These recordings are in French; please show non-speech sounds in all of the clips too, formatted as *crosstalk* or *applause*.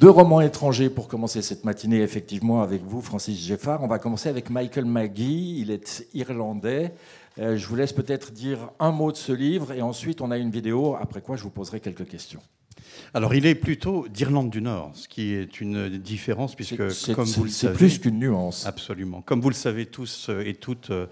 Deux romans étrangers pour commencer cette matinée, effectivement, avec vous, Francis Geffard. On va commencer avec Michael Maggie. Il est irlandais. Euh, je vous laisse peut-être dire un mot de ce livre et ensuite on a une vidéo, après quoi je vous poserai quelques questions. Alors, il est plutôt d'Irlande du Nord, ce qui est une différence, puisque, comme vous le savez. C'est plus qu'une nuance. Absolument. Comme vous le savez tous euh, et toutes, euh,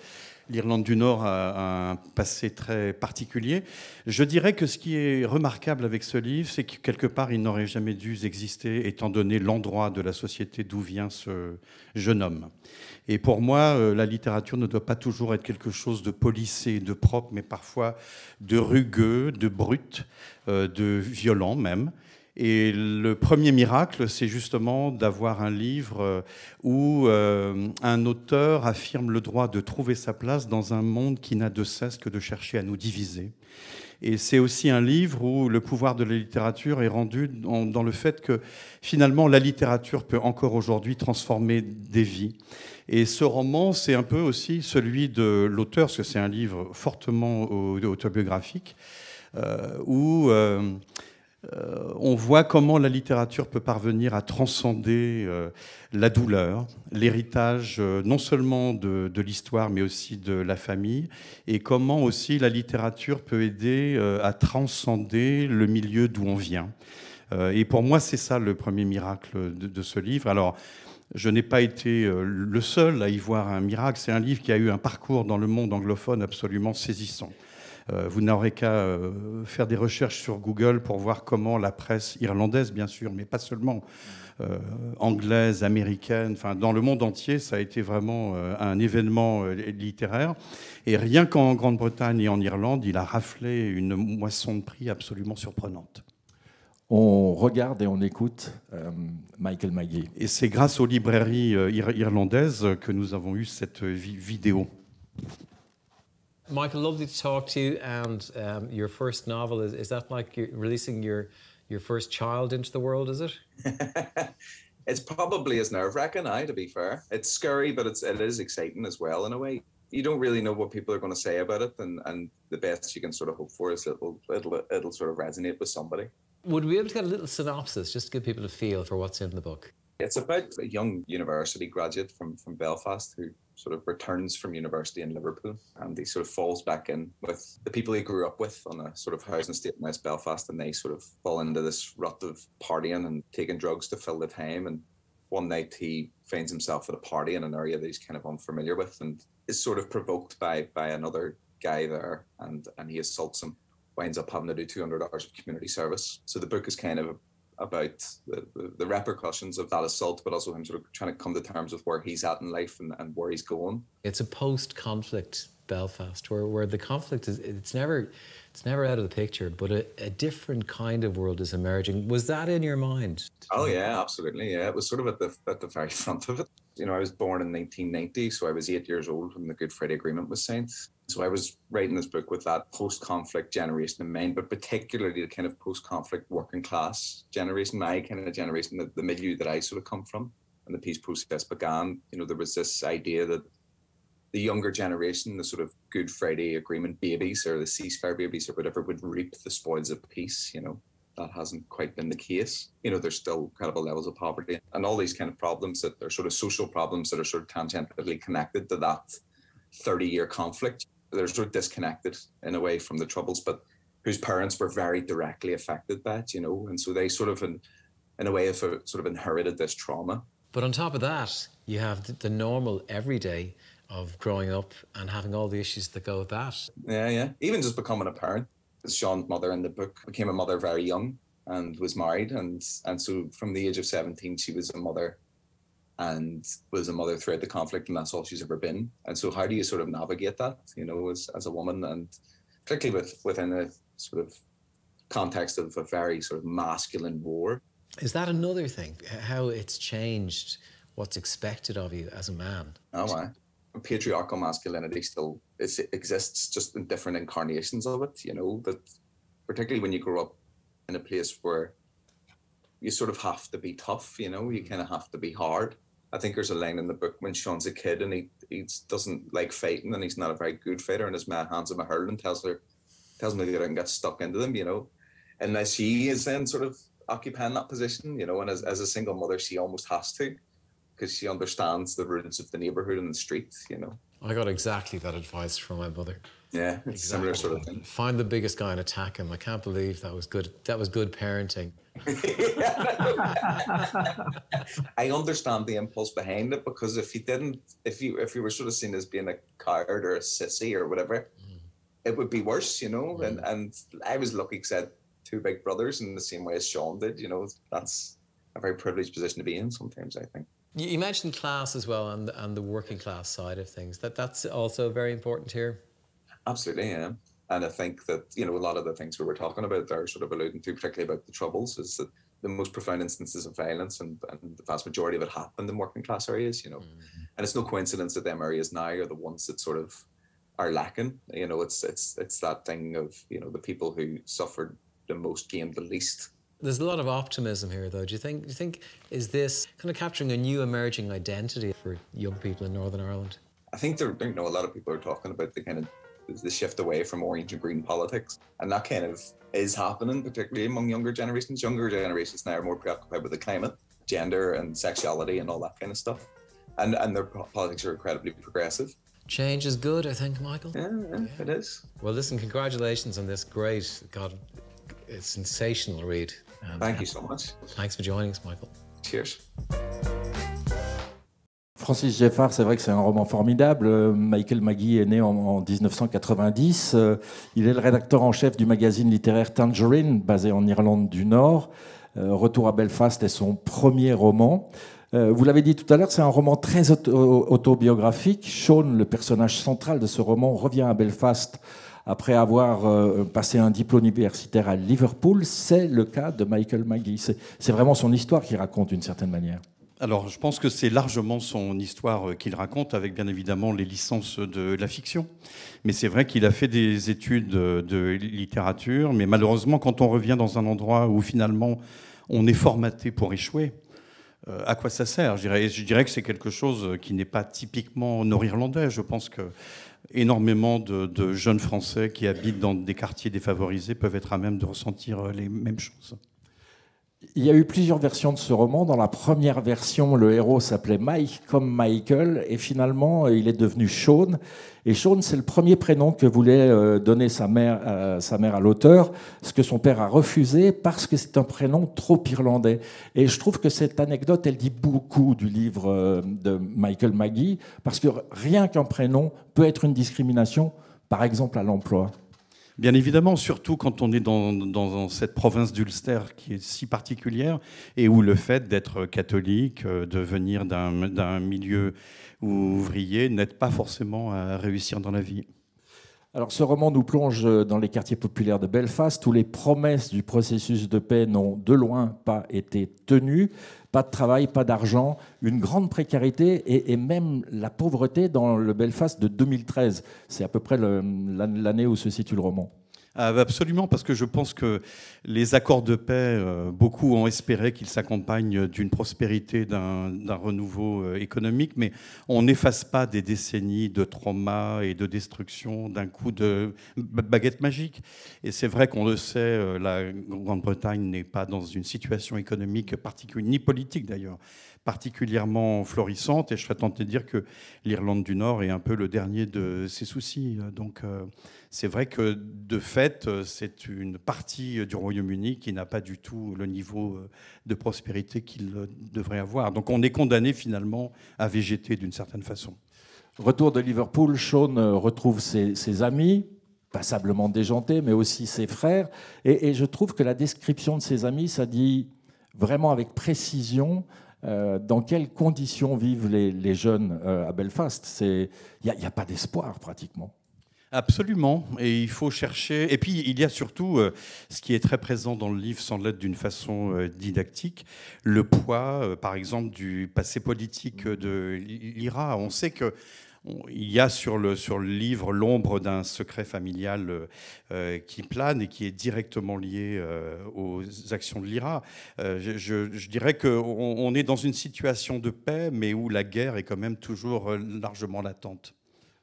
l'Irlande du Nord a, un passé très particulier. Je dirais que ce qui est remarquable avec ce livre, c'est que quelque part, il n'aurait jamais dû exister, étant donné l'endroit de la société d'où vient ce jeune homme. Et pour moi, euh, la littérature ne doit pas toujours être quelque chose de policé, de propre, mais parfois de rugueux, de brut, euh, de violent même. Et le premier miracle, c'est justement d'avoir un livre euh, où euh, un auteur affirme le droit de trouver sa place dans un monde qui n'a de cesse que de chercher à nous diviser. Et c'est aussi un livre où le pouvoir de la littérature est rendu dans le fait que finalement la littérature peut encore aujourd'hui transformer des vies. Et ce roman, c'est un peu aussi celui de l'auteur, parce que c'est un livre fortement autobiographique, euh, où euh, on voit comment la littérature peut parvenir à transcender euh, la douleur, l'héritage euh, non seulement de, l'histoire mais aussi de la famille, et comment aussi la littérature peut aider à transcender le milieu d'où on vient. et pour moi, c'est ça le premier miracle de ce livre. Alors, je n'ai pas été le seul à y voir un miracle. C'est un livre qui a eu un parcours dans le monde anglophone absolument saisissant. Euh, vous n'aurez qu'à euh, faire des recherches sur Google pour voir comment la presse irlandaise, bien sûr, mais pas seulement, euh, anglaise, américaine, enfin dans le monde entier, ça a été vraiment un événement littéraire. Et rien qu'en Grande-Bretagne et en Irlande, il a raflé une moisson de prix absolument surprenante. On regarde et on écoute Michael Maggie. Et c'est grâce aux librairies irlandaises que nous avons eu cette vidéo. Michael, lovely to talk to you. And um, your first novel is, is that like you're releasing your, your first child into the world, is it? *laughs* it's probably as nerve wracking, I, to be fair. It's scary, but it's, it is exciting as well in a way. You don't really know what people are going to say about it, and, and the best you can sort of hope for is it'll, it'll, it'll sort of resonate with somebody. Would we be able to get a little synopsis just to give people a feel for what's in the book? It's about a young university graduate from, from Belfast who sort of returns from university in Liverpool and he sort of falls back in with the people he grew up with on a sort of housing estate in West Belfast and they sort of fall into this rut of partying and taking drugs to fill the time and one night he finds himself at a party in an area that he's kind of unfamiliar with and is sort of provoked by by another guy there and and he assaults him winds up having to do 200 hours of community service so the book is kind of about the, the, the, repercussions of that assault, but also him sort of trying to come to terms with where he's at in life and, and where he's going. It's a post conflict Belfast where, where the conflict is it's never it's never out of the picture, but a, a different kind of world is emerging. Was that in your mind? Oh yeah, absolutely. Yeah. It was sort of at the at the very *laughs* front of it. You know, I was born in nineteen ninety, so I was eight years old when the Good Friday Agreement was signed. So I was writing this book with that post conflict generation in mind, but particularly the kind of post conflict working class generation, my kind of generation, the, the milieu that I sort of come from. And the peace process began, you know, there was this idea that the younger generation, the sort of Good Friday Agreement babies or the ceasefire babies or whatever, would reap the spoils of peace. You know, that hasn't quite been the case. You know, there's still incredible levels of poverty and all these kind of problems that are sort of social problems that are sort of tangentially connected to that 30 year conflict they're sort of disconnected in a way from the troubles, but whose parents were very directly affected by it, you know, and so they sort of in in a way have uh, sort of inherited this trauma. But on top of that, you have the normal everyday of growing up and having all the issues that go with that. Yeah, yeah. Even just becoming a parent. Sean's mother in the book became a mother very young and was married, and and so from the age of seventeen, she was a mother and was a mother throughout the conflict, and that's all she's ever been. And so, how do you sort of navigate that, you know, as, as a woman, and particularly with, within a sort of context of a very sort of masculine war? Is that another thing? How it's changed what's expected of you as a man? Oh, I. Patriarchal masculinity still is, exists, just in different incarnations of it, you know, that particularly when you grow up in a place where you sort of have to be tough, you know, you kind of have to be hard I think there's a line in the book when Sean's a kid and he, he doesn't like fighting and he's not a very good fighter and his man hands him a hurl and tells her tells him to get out and get stuck into them, you know. And as she is then sort of occupying that position, you know, and as, as a single mother she almost has to because she understands the roots of the neighborhood and the streets, you know. I got exactly that advice from my mother. Yeah, exactly. similar sort of thing. Find the biggest guy and attack him. I can't believe that was good. That was good parenting. *laughs* I understand the impulse behind it because if he didn't, if you if you were sort of seen as being a coward or a sissy or whatever, mm. it would be worse, you know. Mm. And and I was lucky because I had two big brothers in the same way as Sean did. You know, that's a very privileged position to be in sometimes. I think. You mentioned class as well and and the working class side of things. That that's also very important here. Absolutely, yeah. And I think that, you know, a lot of the things we were talking about there, sort of alluding to, particularly about the Troubles, is that the most profound instances of violence and, and the vast majority of it happened in working class areas, you know. Mm-hmm. And it's no coincidence that them areas now are the ones that sort of are lacking. You know, it's it's it's that thing of, you know, the people who suffered the most gained the least. There's a lot of optimism here, though. Do you think? Do you think is this kind of capturing a new emerging identity for young people in Northern Ireland? I think there, you know, a lot of people are talking about the kind of the shift away from orange and green politics. And that kind of is happening, particularly among younger generations. Younger generations now are more preoccupied with the climate, gender, and sexuality, and all that kind of stuff. And and their politics are incredibly progressive. Change is good, I think, Michael. Yeah, yeah, it is. Well, listen, congratulations on this great, God, sensational read. Um, Thank you so much. Thanks for joining us, Michael. Cheers. Francis Jeffard, c'est vrai que c'est un roman formidable. Michael Maggie est né en, 1990. Euh, il est le rédacteur en chef du magazine littéraire Tangerine, basé en Irlande du Nord. Euh, Retour à Belfast est son premier roman. Euh, vous l'avez dit tout à l'heure, c'est un roman très autobiographique. Sean, le personnage central de ce roman, revient à Belfast après avoir passé un diplôme universitaire à Liverpool, c'est le cas de Michael Maggie. C'est vraiment son histoire qui raconte d'une certaine manière. Alors, je pense que c'est largement son histoire euh, qu'il raconte, avec bien évidemment les licences de la fiction. Mais c'est vrai qu'il a fait des études euh, de littérature, mais malheureusement, quand on revient dans un endroit où finalement on est formaté pour échouer, euh, à quoi ça sert je dirais, que c'est quelque chose qui n'est pas typiquement nord-irlandais. Je pense que énormément de jeunes Français qui habitent dans des quartiers défavorisés peuvent être à même de ressentir les mêmes choses il y a eu plusieurs versions de ce roman. Dans la première version, le héros s'appelait Mike comme Michael, et finalement, il est devenu Sean. Et Sean, c'est le premier prénom que voulait euh, donner sa mère, à, euh, sa mère à l'auteur, ce que son père a refusé parce que c'est un prénom trop irlandais. Et je trouve que cette anecdote, elle dit beaucoup du livre euh, de Michael Maggie, parce que rien qu'un prénom peut être une discrimination, par exemple à l'emploi. Bien évidemment, surtout quand on est dans, cette province d'Ulster qui est si particulière et où le fait d'être catholique, euh, de venir d'un milieu ouvrier, n'aide pas forcément à réussir dans la vie. Alors, ce roman nous plonge dans les quartiers populaires de Belfast où les promesses du processus de paix n'ont de loin pas été tenues. Pas de travail, pas d'argent, une grande précarité et, et, même la pauvreté dans le Belfast de 2013. C'est à peu près l'année où se situe le roman. Ah, bah, absolument, parce que je pense que les accords de paix, euh, beaucoup ont espéré qu'ils s'accompagnent d'une prospérité, d'un renouveau euh, économique, mais on n'efface pas des décennies de trauma et de destruction d'un coup de baguette magique. Et c'est vrai qu'on le sait, euh, la Grande-Bretagne n'est pas dans une situation économique particulière, ni politique d'ailleurs, particulièrement florissante. Et je serais tenté de dire que l'Irlande du Nord est un peu le dernier de ses soucis. Donc c'est vrai que de fait, euh, c'est une partie euh, du Royaume-Uni qui n'a pas du tout euh, le niveau de prospérité qu'il devrait avoir. Donc on est condamné finalement à végéter d'une certaine façon. Retour de Liverpool, Sean retrouve ses, amis, passablement déjantés mais aussi ses frères. Et, je trouve que la description de ses amis, ça dit vraiment avec précision dans quelles conditions vivent les, jeunes à Belfast. Il n'y a, pas d'espoir pratiquement. Absolument, et il faut chercher. Et puis il y a surtout euh, ce qui est très présent dans le livre, sans l'être d'une façon euh, didactique, le poids, euh, par exemple, du passé politique de l'IRA. On sait que il y a sur le, sur le livre l'ombre d'un secret familial qui plane et qui est directement lié aux actions de l'IRA. je, dirais qu'on on est dans une situation de paix, mais où la guerre est quand même toujours largement latente.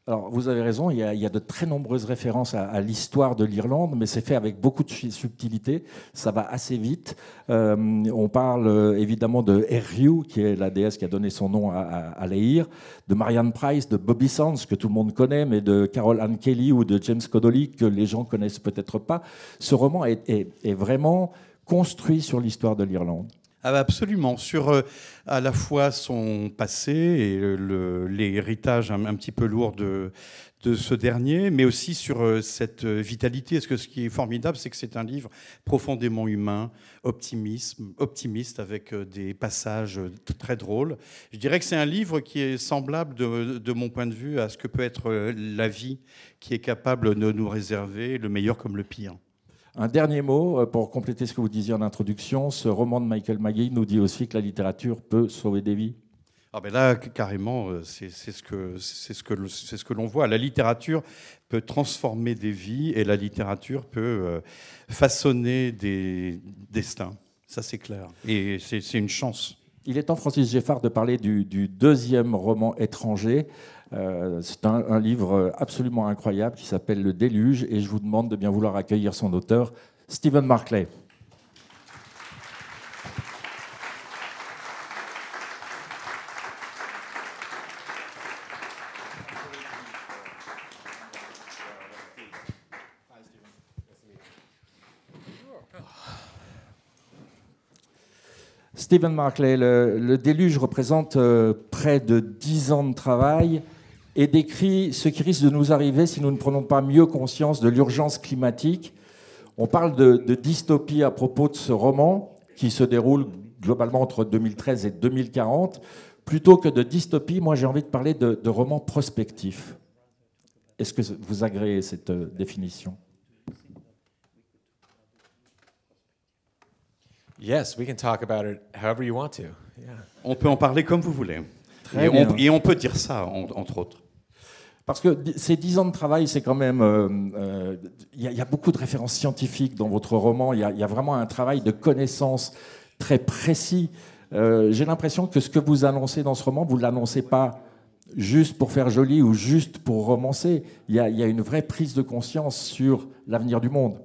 Alors, vous avez raison, il y a, de très nombreuses références à, l'histoire de l'Irlande, mais c'est fait avec beaucoup de subtilité. Ça va assez vite. Euh, on parle euh, évidemment de Eriu, qui est la déesse qui a donné son nom à, à, de Marianne Price, de Bobby Sands, que tout le monde connaît, mais de Carol Ann Kelly ou de James Connolly, que les gens connaissent peut-être pas. Ce roman est vraiment construit sur l'histoire de l'Irlande. Ah, absolument. Sur euh, à la fois son passé et l'héritage un, petit peu lourd de, ce dernier, mais aussi sur euh, cette euh, vitalité. Est-ce que ce qui est formidable, c'est que c'est un livre profondément humain, optimisme, optimiste, avec des passages très drôles. Je dirais que c'est un livre qui est semblable, de, mon point de vue, à ce que peut être la vie, qui est capable de nous réserver le meilleur comme le pire. Un dernier mot euh, pour compléter ce que vous disiez en introduction. Ce roman de Michael Magee nous dit aussi que la littérature peut sauver des vies. Ah, ben là, carrément, euh, c'est ce que que l'on voit. La littérature peut transformer des vies et la littérature peut euh, façonner des destins. Ça, c'est clair. Et c'est une chance. Il est temps, Francis Geffard, de parler du, du deuxième roman étranger. Euh, c'est un, livre absolument incroyable qui s'appelle Le Déluge et je vous demande de bien vouloir accueillir son auteur, Stephen Markley. Stephen Markley, le, déluge représente euh, près de dix ans de travail, et décrit ce qui risque de nous arriver si nous ne prenons pas mieux conscience de l'urgence climatique. On parle de, dystopie à propos de ce roman qui se déroule globalement entre 2013 et 2040. Plutôt que de dystopie, moi j'ai envie de parler de, roman prospectif. Est-ce que vous agréez cette euh, définition Yes, we can talk about it however you want On peut en parler comme vous voulez. et on peut dire ça, entre autres. Parce que ces dix ans de travail, c'est quand même. Il euh, euh, y, a beaucoup de références scientifiques dans votre roman. Il y, a vraiment un travail de connaissance très précis. Euh, j'ai l'impression que ce que vous annoncez dans ce roman, vous ne l'annoncez pas juste pour faire joli ou juste pour romancer. Il y, a une vraie prise de conscience sur l'avenir du monde.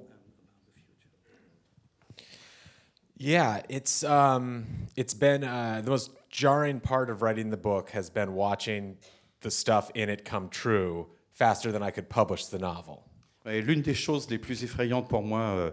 Yeah, it's um, it's been uh, the most jarring part of writing the book has been watching the stuff in it come true faster than I could publish the novel. L'une des choses les plus effrayantes pour moi euh,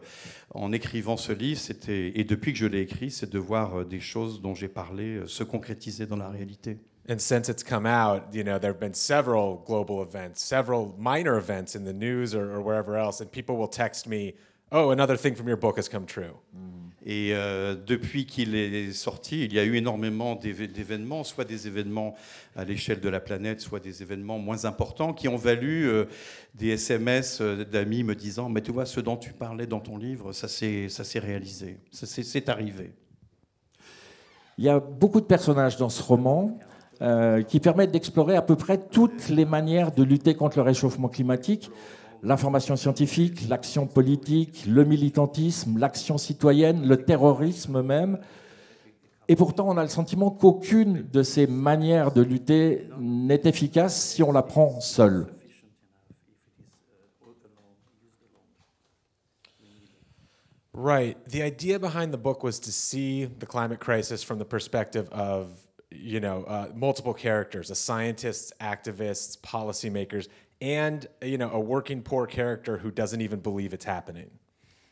en écrivant ce livre, c'était, et depuis que je l'ai écrit, c'est de voir euh, des choses dont j'ai parlé euh, se concrétiser dans la réalité. And since it's come out, you know, there have been several global events, several minor events in the news or, or wherever else, and people will text me, "Oh, another thing from your book has come true." Mm. Et euh, depuis qu'il est sorti, il y a eu énormément d'événements, soit des événements à l'échelle de la planète, soit des événements moins importants, qui ont valu euh, des SMS euh, d'amis me disant, mais tu vois, ce dont tu parlais dans ton livre, ça s'est réalisé, ça c'est arrivé. Il y a beaucoup de personnages dans ce roman. qui permettent d'explorer à peu près toutes les manières de lutter contre le réchauffement climatique l'information scientifique, l'action politique, le militantisme, l'action citoyenne, le terrorisme même. Et pourtant, on a le sentiment qu'aucune de ces manières de lutter n'est efficace si on la prend seule. Right. The idea behind the book was to see the climate crisis from the perspective of you know, uh, multiple characters, a scientists, activists, policymakers, and, you know, a working poor character who doesn't even believe it's happening.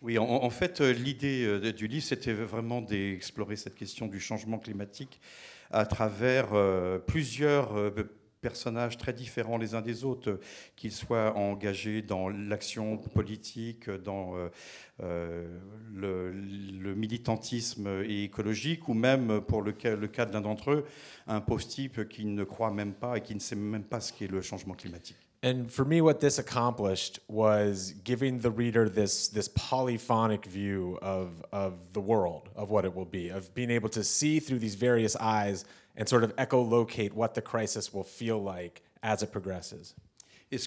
Oui, en, fait, euh, l'idée euh, du livre, c'était vraiment d'explorer cette question du changement climatique à travers euh, plusieurs personnages très différents les uns des autres, qu'ils soient engagés dans l'action politique, dans euh, euh, le, le, militantisme écologique, ou même, pour le cas, le cas d'un d'entre eux, un post-type qui ne croit même pas et qui ne sait même pas ce qu'est le changement climatique. And for me, what this accomplished was giving the reader this, this polyphonic view of, of the world, of what it will be, of being able to see through these various eyes et ce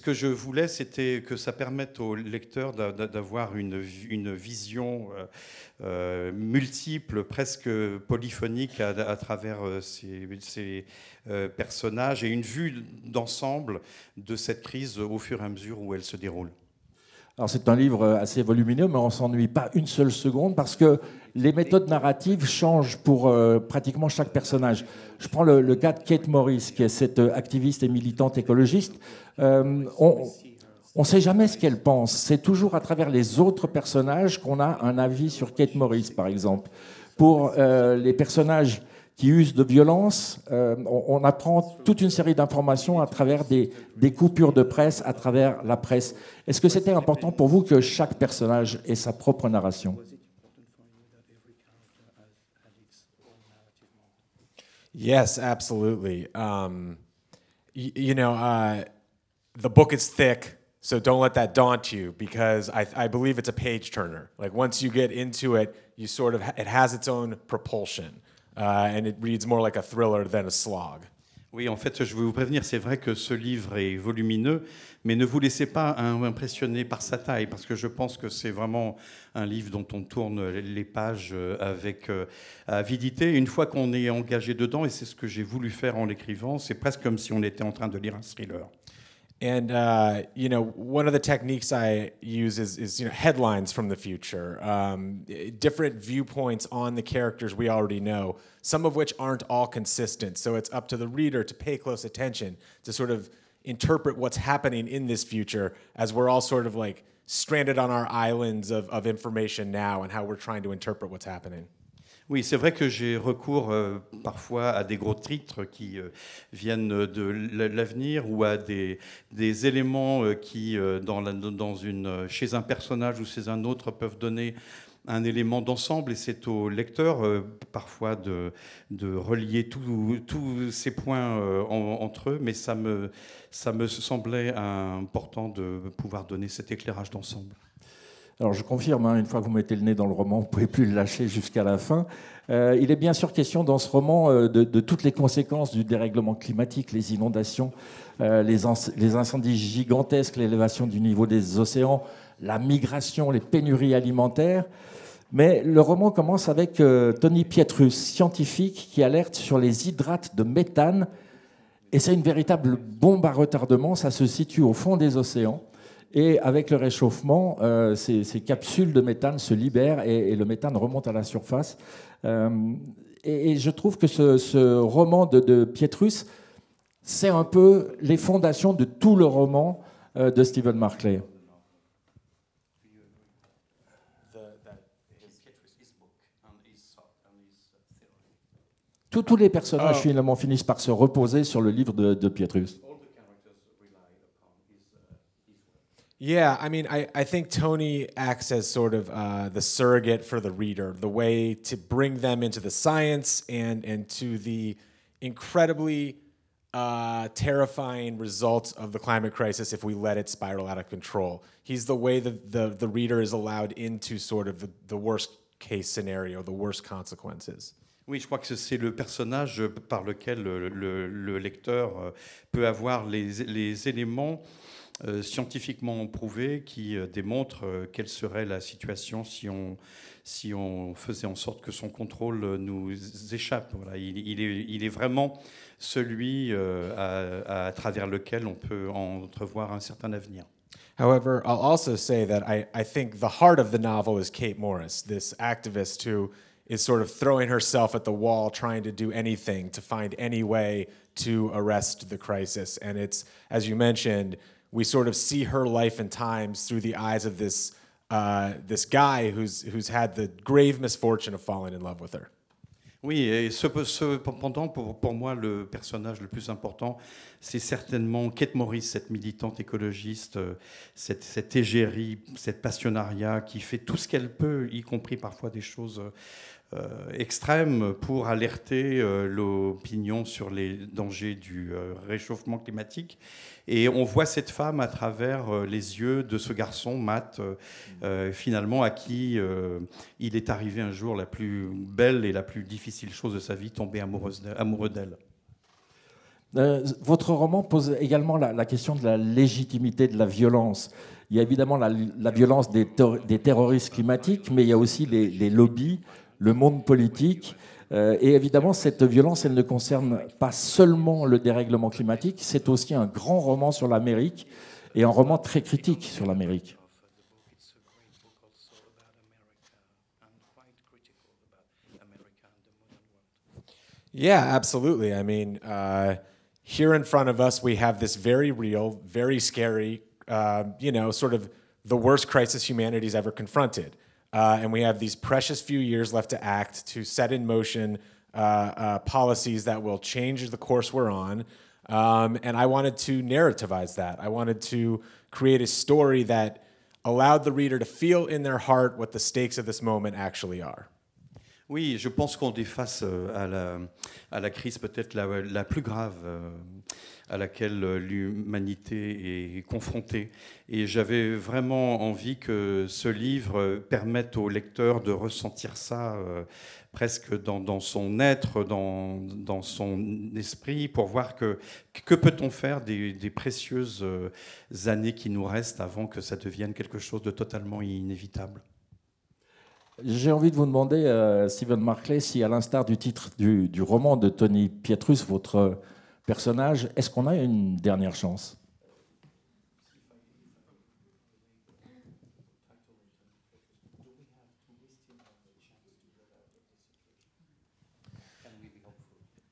que je voulais, c'était que ça permette au lecteur d'avoir une, vision euh, euh, multiple, presque polyphonique à, travers euh, ces, personnages et une vue d'ensemble de cette crise au fur et à mesure où elle se déroule. Alors c'est un livre assez volumineux, mais on s'ennuie pas une seule seconde parce que les méthodes narratives changent pour euh, pratiquement chaque personnage. Je prends le, cas de Kate Morris, qui est cette euh, activiste et militante écologiste. Euh, on ne sait jamais ce qu'elle pense. C'est toujours à travers les autres personnages qu'on a un avis sur Kate Morris, par exemple. Pour les personnages qui usent de violence, on, apprend toute une série d'informations à travers des coupures de presse, à travers la presse. Est-ce que c'était important pour vous que chaque personnage ait sa propre narration Yes, absolutely. Um, y- you know, uh, the book is thick, so don't let that daunt you because I, I believe it's a page turner. Like once you get into it, you sort of ha- it has its own propulsion, uh, and it reads more like a thriller than a slog. Oui, en fait, je vais vous prévenir, c'est vrai que ce livre est volumineux, mais ne vous laissez pas impressionner par sa taille, parce que je pense que c'est vraiment un livre dont on tourne les pages euh, avec euh, avidité. Une fois qu'on est engagé dedans, et c'est ce que j'ai voulu faire en l'écrivant, c'est presque comme si on était en train de lire un thriller. And uh, you know, one of the techniques I use is, is you know headlines from the future, um, different viewpoints on the characters we already know, some of which aren't all consistent. So it's up to the reader to pay close attention to sort of interpret what's happening in this future as we're all sort of like stranded on our islands of, of information now and how we're trying to interpret what's happening. Oui, c'est vrai que j'ai recours euh, parfois à des gros titres qui euh, viennent de l'avenir ou à des, éléments euh, qui, dans, dans une, chez un personnage ou chez un autre, peuvent donner un élément d'ensemble et c'est au lecteur parfois de, de relier tous ces points entre eux, mais ça me, ça me semblait important de pouvoir donner cet éclairage d'ensemble. Alors je confirme, hein, une fois que vous mettez le nez dans le roman, vous ne pouvez plus le lâcher jusqu'à la fin. Euh, il est bien sûr question dans ce roman euh, de, toutes les conséquences du dérèglement climatique, les inondations, euh, les, les, incendies gigantesques, l'élévation du niveau des océans, la migration, les pénuries alimentaires. Mais le roman commence avec Tony Pietrus, scientifique, qui alerte sur les hydrates de méthane. Et c'est une véritable bombe à retardement, ça se situe au fond des océans. Et avec le réchauffement, euh, ces, capsules de méthane se libèrent et, le méthane remonte à la surface. Euh, et, je trouve que ce, roman de, Pietrus, c'est un peu les fondations de tout le roman euh, de Stephen Markley. Tous les personnages ah. finalement finissent par se reposer sur le livre de, de Pietrus. Yeah, I mean, I, I think Tony acts as sort of uh, the surrogate for the reader, the way to bring them into the science and and to the incredibly uh, terrifying results of the climate crisis if we let it spiral out of control. He's the way the the, the reader is allowed into sort of the, the worst case scenario, the worst consequences. Oui, je crois que c'est le personnage par lequel le, le, le lecteur euh, peut avoir les, les éléments Euh, scientifiquement prouvé, qui euh, démontre euh, quelle serait la situation si on, si on faisait en sorte que son contrôle nous échappe. Voilà, il, il, est, il, est, vraiment celui à, à travers lequel on peut entrevoir un certain avenir. However, I'll also say that I, I think the heart of the novel is Kate Morris, this activist who is sort of throwing herself at the wall, trying to do anything to find any way to arrest the crisis. And it's, as you mentioned, we sort of see her life and times through the eyes of this uh, guy who's grave misfortune of falling in love Oui, et cependant, pour, moi, le personnage le plus important, c'est certainement Kate Morris, cette militante écologiste, euh, cette, cette égérie, cette passionnariat qui fait tout ce qu'elle peut, y compris parfois des choses euh, euh, extrême pour alerter euh, l'opinion sur les dangers du euh, réchauffement climatique. Et on voit cette femme à travers les yeux de ce garçon, Matt, finalement à qui il est arrivé un jour la plus belle et la plus difficile chose de sa vie, tomber amoureux d'elle. votre roman pose également la, question de la légitimité de la violence. Il y a évidemment la, violence des, des, terroristes climatiques, mais il y a aussi les, les lobbies le monde politique. Euh, et évidemment, cette violence, elle ne concerne pas seulement le dérèglement climatique, c'est aussi un grand roman sur l'Amérique et un roman très critique sur l'Amérique. Yeah, absolutely. I mean, uh, here in front of us, we have this very real, very scary, uh, you know, sort of the worst crisis humanity's ever confronted. Uh, and we have these precious few years left to act to set in motion uh, uh, policies that will change the course we're on. Um, and I wanted to narrativize that. I wanted to create a story that allowed the reader to feel in their heart what the stakes of this moment actually are. Oui, je pense qu'on est face euh, à la, crise peut-être la, plus grave euh, à laquelle euh, l'humanité est confrontée. Et j'avais vraiment envie que ce livre permette au lecteur de ressentir ça presque dans, son être, dans, son esprit, pour voir que, que peut-on faire des, précieuses années qui nous restent avant que ça devienne quelque chose de totalement inévitable. J'ai envie de vous demander, euh, Steven Stephen Markley, si à l'instar du titre du, roman de Tony Pietrus, votre personnage, est-ce qu'on a une dernière chance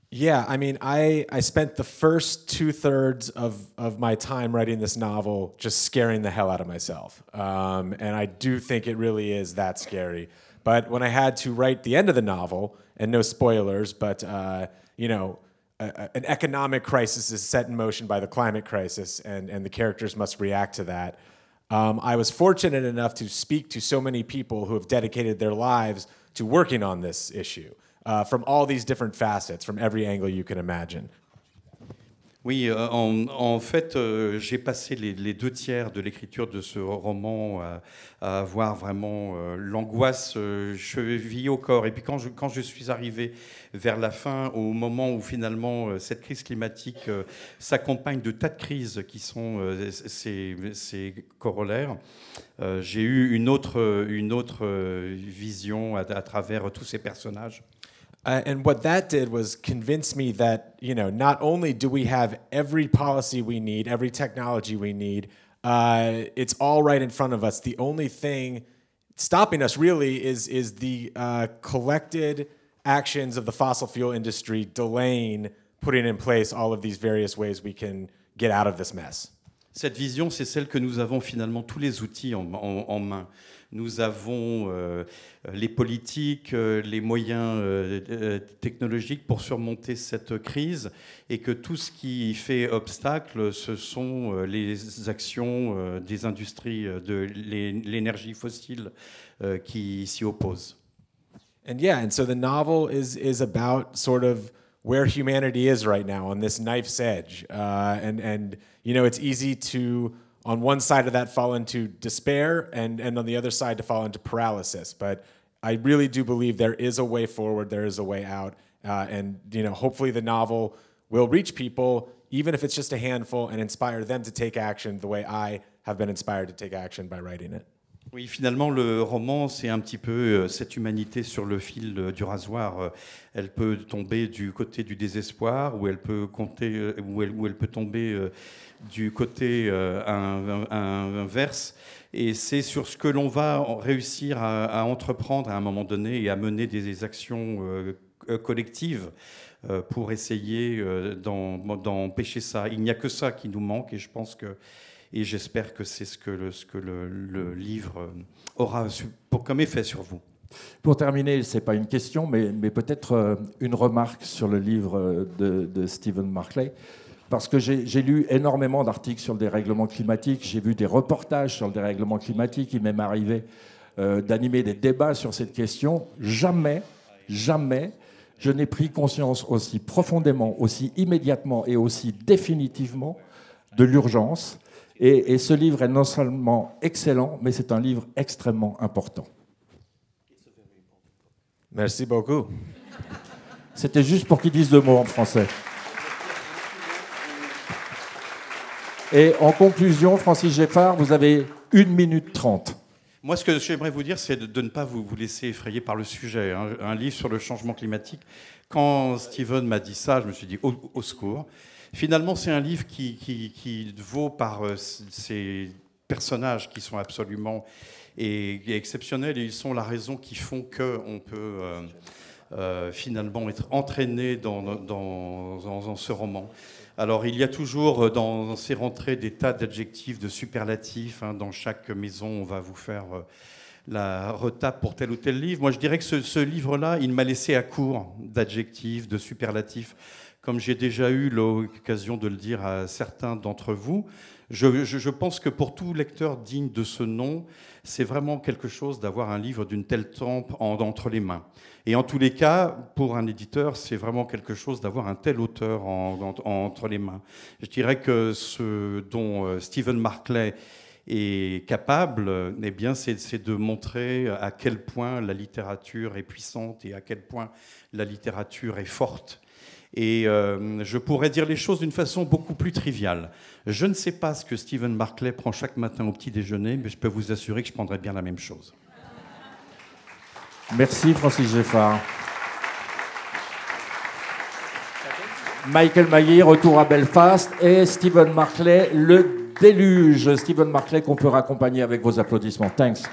Yeah, I mean, I, I spent the first two thirds of, of my time writing this novel just scaring the hell out of myself. Um, and I do think it really is that scary. But when I had to write the end of the novel, and no spoilers, but, uh, you know, a, an economic crisis is set in motion by the climate crisis, and, and the characters must react to that. Um, I was fortunate enough to speak to so many people who have dedicated their lives to working on this issue. Uh, from all these different facets, from every angle you can imagine. Oui, euh, en, fait, euh, j'ai passé les, deux tiers de l'écriture de ce roman à avoir vraiment euh, l'angoisse chevillée au corps. Et puis quand je, suis arrivé vers la fin, au moment où finalement cette crise climatique s'accompagne de tas de crises qui sont ses, corollaires, j'ai eu une autre, une autre vision à travers tous ces personnages. Uh, and what that did was convince me that you know not only do we have every policy we need, every technology we need, uh, it's all right in front of us. The only thing stopping us really is is the uh, collected actions of the fossil fuel industry delaying putting in place all of these various ways we can get out of this mess. Cette vision, c'est celle que nous avons finalement tous les outils en, en, en main. nous avons euh, les politiques, euh, les moyens euh, technologiques pour surmonter cette crise, et que tout ce qui fait obstacle, ce sont les actions des industries de l'énergie fossile qui s'y opposent. And yeah, and so the novel is is about sort of where humanity is right now on this knife's edge, uh, and and you know it's easy to on one side of that fall into despair and and on the other side to fall into paralysis. But I really do believe there is a way forward, there is a way out, uh, and you know hopefully the novel will reach people even if it's just a handful and inspire them to take action the way I have been inspired to take action by writing it. Oui, finalement, le roman, c'est un petit peu euh, cette humanité sur le fil euh, du rasoir. Euh, elle peut tomber du côté du désespoir, ou elle peut compter, ou peut tomber du côté inverse. Et c'est sur ce que l'on va réussir à, à, entreprendre à un moment donné et à mener des actions collectives pour essayer d'empêcher ça. Il n'y a que ça qui nous manque, et je pense que et j'espère que c'est ce que, le, ce que le, livre euh, aura pour, comme effet sur vous. Pour terminer, ce n'est pas une question, mais, mais peut-être euh, une remarque sur le livre euh, de, Stephen Markley. Parce que j'ai lu énormément d'articles sur le dérèglement climatique, j'ai vu des reportages sur le dérèglement climatique, il m'est arrivé d'animer des débats sur cette question. Jamais, jamais, je n'ai pris conscience aussi profondément, aussi immédiatement et aussi définitivement de l'urgence et, ce livre est non seulement excellent, mais c'est un livre extrêmement important. Merci beaucoup. C'était juste pour qu'ils disent deux mots en français. Et en conclusion, Francis Geffard, vous avez une minute trente. Moi, ce que j'aimerais vous dire, c'est de, ne pas vous, laisser effrayer par le sujet. Un livre sur le changement climatique. Quand Stephen m'a dit ça, je me suis dit au secours. Finalement, c'est un livre qui, vaut par euh, ces personnages qui sont absolument et, exceptionnels et ils sont la raison qui font qu'on peut euh, euh, finalement être entraîné dans, dans, ce roman. Alors il y a toujours dans ces rentrées des tas d'adjectifs, de superlatifs. Hein, dans chaque maison, on va vous faire la retape pour tel ou tel livre. Moi, je dirais que ce, ce livre-là, il m'a laissé à court d'adjectifs, de superlatifs comme j'ai déjà eu l'occasion de le dire à certains d'entre vous, je, je, pense que pour tout lecteur digne de ce nom, c'est vraiment quelque chose d'avoir un livre d'une telle tempe entre les mains. Et en tous les cas, pour un éditeur, c'est vraiment quelque chose d'avoir un tel auteur entre les mains. Je dirais que ce dont euh, Stephen Markley est capable, eh bien, c'est de montrer à quel point la littérature est puissante et à quel point la littérature est forte et euh, je pourrais dire les choses d'une façon beaucoup plus triviale. Je ne sais pas ce que Stephen Marclay prend chaque matin au petit déjeuner, mais je peux vous assurer que je prendrais bien la même chose. Merci Francis Geffard. Michael Mailly, retour à Belfast, et Stephen Markley, le déluge. Stephen Markley qu'on peut raccompagner avec vos applaudissements. Thanks.